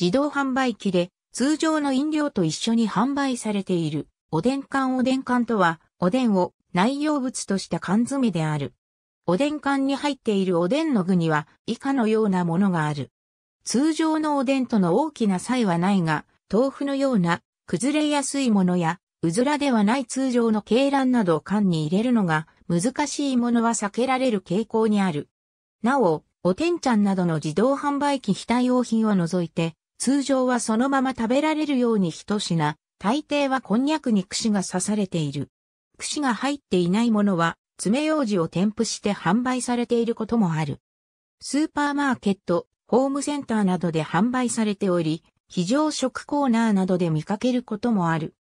自動販売機で通常の飲料と一緒に販売されている。おでん缶おでん缶とは、おでんを内容物とした缶詰である。おでん缶に入っているおでんの具には以下のようなものがある。通常のおでんとの大きな差異はないが、豆腐のような崩れやすいものや、うずらではない通常の鶏卵などを缶に入れるのが難しいものは避けられる傾向にある。なお、おてんちゃんなどの自動販売機非対応品を除いて、通常はそのまま食べられるように一品、大抵はこんにゃくに串が刺されている。串が入っていないものは、爪楊枝を添付して販売されていることもある。スーパーマーケット、ホームセンターなどで販売されており、非常食コーナーなどで見かけることもある。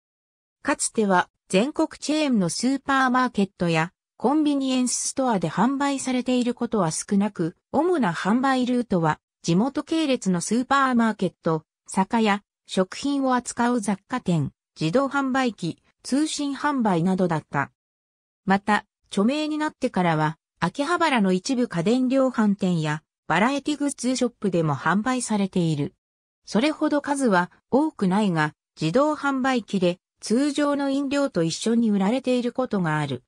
かつては全国チェーンのスーパーマーケットやコンビニエンスストアで販売されていることは少なく、主な販売ルートは地元系列のスーパーマーケット、酒屋、食品を扱う雑貨店、自動販売機、通信販売などだった。また、著名になってからは、秋葉原の一部家電量販店や、バラエティグッズショップでも販売されている。それほど数は多くないが、自動販売機で通常の飲料と一緒に売られていることがある。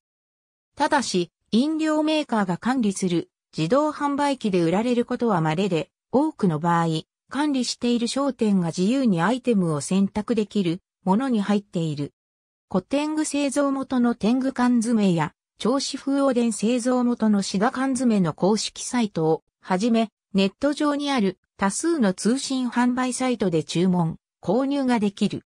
ただし、飲料メーカーが管理する自動販売機で売られることは稀で、多くの場合、管理している商店が自由にアイテムを選択できるものに入っている。古天狗製造元の天狗缶詰や、調子風おでん製造元のシ賀缶詰の公式サイトをはじめ、ネット上にある多数の通信販売サイトで注文、購入ができる。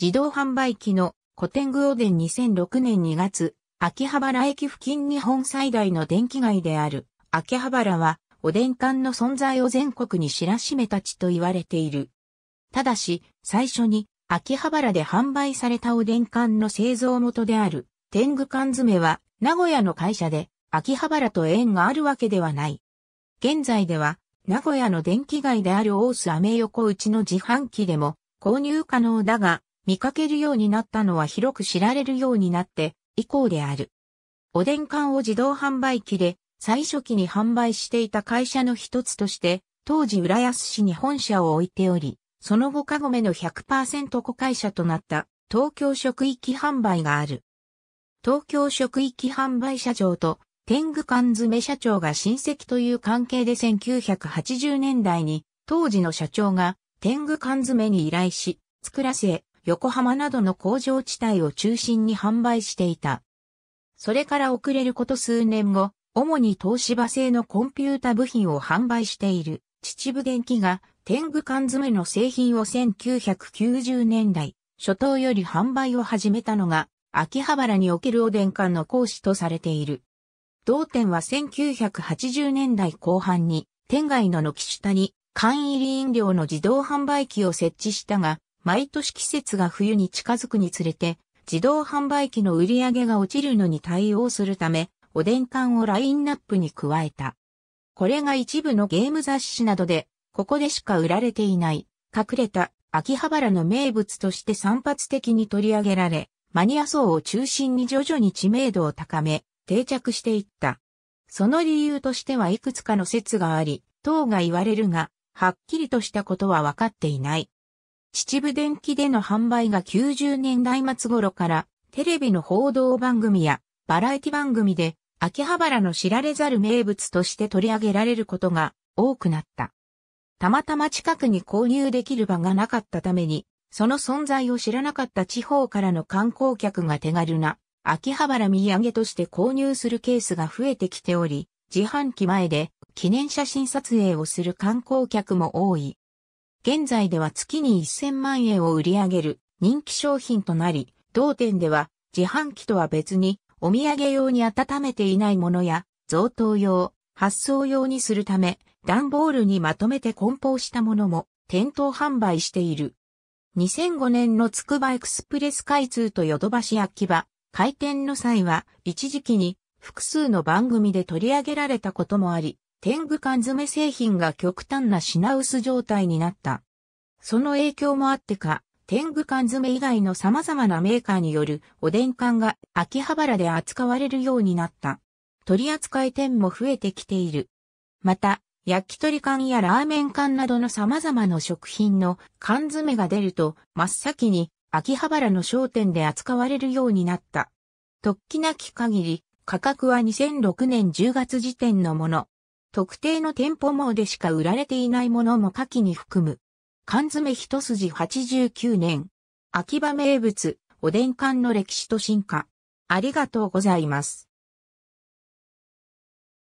自動販売機の古天狗おでん2006年2月、秋葉原駅付近日本最大の電気街である秋葉原はおでん館の存在を全国に知らしめた地と言われている。ただし、最初に秋葉原で販売されたおでん館の製造元である天狗缶詰は名古屋の会社で秋葉原と縁があるわけではない。現在では名古屋の電気街である大須アメ横内の自販機でも購入可能だが見かけるようになったのは広く知られるようになって以降である。おでん缶を自動販売機で最初期に販売していた会社の一つとして、当時浦安市に本社を置いており、その後カゴメの100%子会社となった東京職域販売がある。東京職域販売社長と天狗缶詰社長が親戚という関係で1980年代に当時の社長が天狗缶詰に依頼し、作らせ、横浜などの工場地帯を中心に販売していた。それから遅れること数年後、主に東芝製のコンピュータ部品を販売している秩父電機が天狗缶詰の製品を1990年代初頭より販売を始めたのが秋葉原におけるおでんの講師とされている。同店は1980年代後半に店外の軒下に缶入り飲料の自動販売機を設置したが、毎年季節が冬に近づくにつれて自動販売機の売り上げが落ちるのに対応するため、おでん缶をラインナップに加えた。これが一部のゲーム雑誌などで、ここでしか売られていない、隠れた秋葉原の名物として散発的に取り上げられ、マニア層を中心に徐々に知名度を高め、定着していった。その理由としてはいくつかの説があり、等が言われるが、はっきりとしたことは分かっていない。秩父電気での販売が90年代末頃から、テレビの報道番組やバラエティ番組で秋葉原の知られざる名物として取り上げられることが多くなった。たまたま近くに購入できる場がなかったために、その存在を知らなかった地方からの観光客が手軽な秋葉原土産として購入するケースが増えてきており、自販機前で記念写真撮影をする観光客も多い。現在では月に1000万円を売り上げる人気商品となり、同店では自販機とは別にお土産用に温めていないものや、贈答用、発送用にするため、段ボールにまとめて梱包したものも店頭販売している。2005年のつくばエクスプレス開通とヨドバシ秋葉、開店の際は一時期に複数の番組で取り上げられたこともあり、天狗缶詰製品が極端な品薄状態になった。その影響もあってか、天狗缶詰以外の様々なメーカーによるおでん缶が秋葉原で扱われるようになった。取扱店も増えてきている。また、焼き鳥缶やラーメン缶などの様々な食品の缶詰が出ると、真っ先に秋葉原の商店で扱われるようになった。突起なき限り、価格は2006年10月時点のもの。特定の店舗網でしか売られていないものも下記に含む。缶詰一筋89年。秋葉名物、おでん缶の歴史と進化。ありがとうございます。